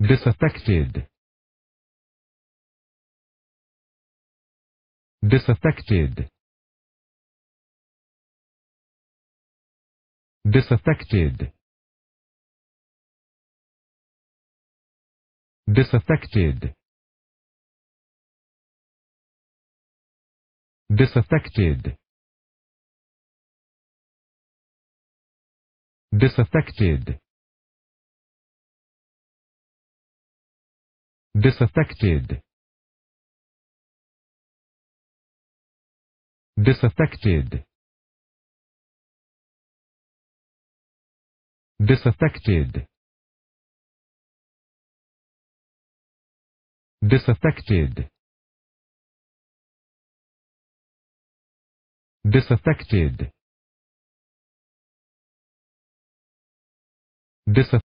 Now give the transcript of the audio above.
disaffected disaffected disaffected disaffected disaffected disaffected disaffected disaffected disaffected disaffected disaffected disaffected